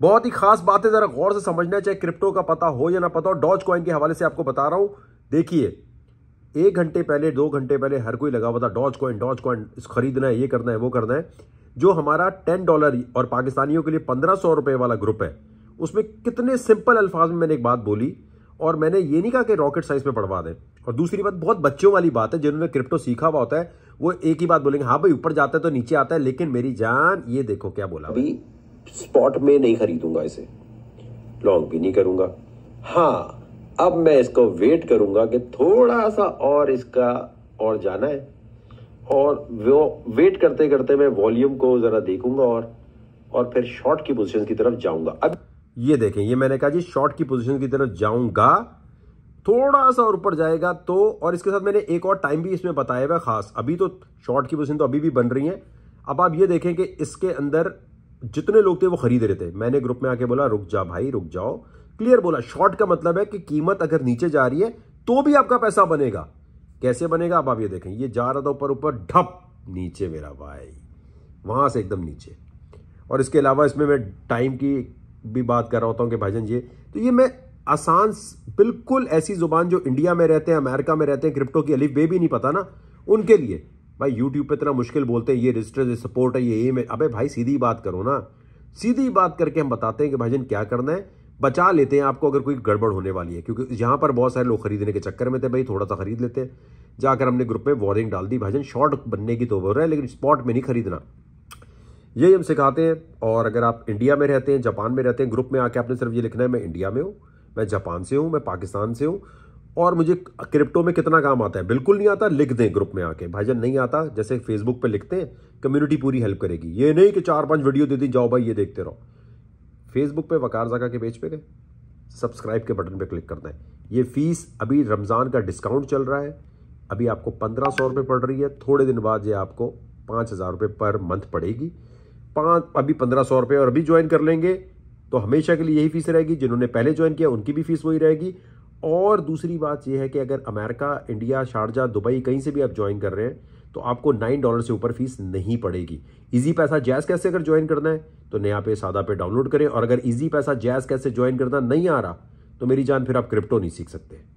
बहुत ही खास बात है जरा गौर से समझना चाहे क्रिप्टो का पता हो या ना पता हो डॉज कॉइन के हवाले से आपको बता रहा हूं देखिए एक घंटे पहले दो घंटे पहले हर कोई लगा हुआ था डॉज कॉइन डॉज कॉइन खरीदना है ये करना है वो करना है जो हमारा टेन डॉलर और पाकिस्तानियों के लिए पंद्रह सौ रुपये वाला ग्रुप है उसमें कितने सिंपल अल्फाज में मैंने एक बात बोली और मैंने ये नहीं कहा कि रॉकेट साइंस में पढ़वा दें और दूसरी बात बहुत बच्चों वाली बात है जिन्होंने क्रिप्टो सीखा हुआ होता है वो एक ही बात बोलेंगे हाँ भाई ऊपर जाता है तो नीचे आता है लेकिन मेरी जान ये देखो क्या बोला अभी स्पॉट में नहीं खरीदूंगा इसे लॉन्ग भी नहीं करूंगा हाँ अब मैं इसको वेट करूंगा कि थोड़ा सा और इसका और जाना है और वो वेट करते करते मैं वॉल्यूम को ज़रा देखूंगा और और फिर शॉर्ट की पोजीशन की तरफ जाऊंगा अब ये देखें ये मैंने कहा जी शॉर्ट की पोजीशन की तरफ जाऊंगा थोड़ा सा ऊपर जाएगा तो और इसके साथ मैंने एक और टाइम भी इसमें बताया हुआ खास अभी तो शॉर्ट की पोजीशन तो अभी भी बन रही है अब आप ये देखें कि इसके अंदर जितने लोग थे वो खरीद रहे थे मैंने ग्रुप में आके बोला रुक जा भाई रुक जाओ क्लियर बोला शॉर्ट का मतलब है कि कीमत अगर नीचे जा रही है तो भी आपका पैसा बनेगा कैसे बनेगा आप ये देखें ये जा रहा था ऊपर ऊपर ढप नीचे मेरा भाई वहां से एकदम नीचे और इसके अलावा इसमें मैं टाइम की भी बात कर रहा होता हूँ कि भाईजन ये तो ये मैं आसान बिल्कुल ऐसी ज़ुबान जो इंडिया में रहते हैं अमेरिका में रहते हैं क्रिप्टो की अलिफ बे भी नहीं पता ना उनके लिए भाई यूट्यूब पे इतना मुश्किल बोलते हैं ये रजिस्टर ये सपोर्ट है ये एम है अबे भाई सीधी बात करो ना सीधी बात करके हम बताते हैं कि जन क्या करना है बचा लेते हैं आपको अगर कोई गड़बड़ होने वाली है क्योंकि यहाँ पर बहुत सारे लोग खरीदने के चक्कर में थे भाई थोड़ा सा खरीद लेते हैं जाकर हमने ग्रुप में वार्निंग डाल दी भाई शॉर्ट बनने की तो हो रहा है लेकिन स्पॉट में नहीं खरीदना यही हम सिखाते हैं और अगर आप इंडिया में रहते हैं जापान में रहते हैं ग्रुप में आके आपने सिर्फ ये लिखना है मैं इंडिया में हूँ मैं जापान से हूँ मैं पाकिस्तान से हूँ और मुझे क्रिप्टो में कितना काम आता है बिल्कुल नहीं आता लिख दें ग्रुप में आके भाईजान नहीं आता जैसे फेसबुक पे लिखते हैं कम्युनिटी पूरी हेल्प करेगी ये नहीं कि चार पांच वीडियो दे दी जाओ भाई ये देखते रहो फेसबुक पे वकार जगह के पेज पे गए सब्सक्राइब के बटन पे क्लिक करना है ये फीस अभी रमज़ान का डिस्काउंट चल रहा है अभी आपको पंद्रह सौ रुपये पड़ रही है थोड़े दिन बाद ये आपको पाँच हज़ार रुपये पर मंथ पड़ेगी पाँच अभी पंद्रह सौ रुपये और अभी ज्वाइन कर लेंगे तो हमेशा के लिए यही फीस रहेगी जिन्होंने पहले ज्वाइन किया उनकी भी फीस वही रहेगी और दूसरी बात यह है कि अगर अमेरिका इंडिया शारजा दुबई कहीं से भी आप ज्वाइन कर रहे हैं तो आपको नाइन डॉलर से ऊपर फीस नहीं पड़ेगी इजी पैसा जैस कैसे अगर ज्वाइन करना है तो नया पे सादा पे डाउनलोड करें और अगर इजी पैसा जैस कैसे ज्वाइन करना नहीं आ रहा तो मेरी जान फिर आप क्रिप्टो नहीं सीख सकते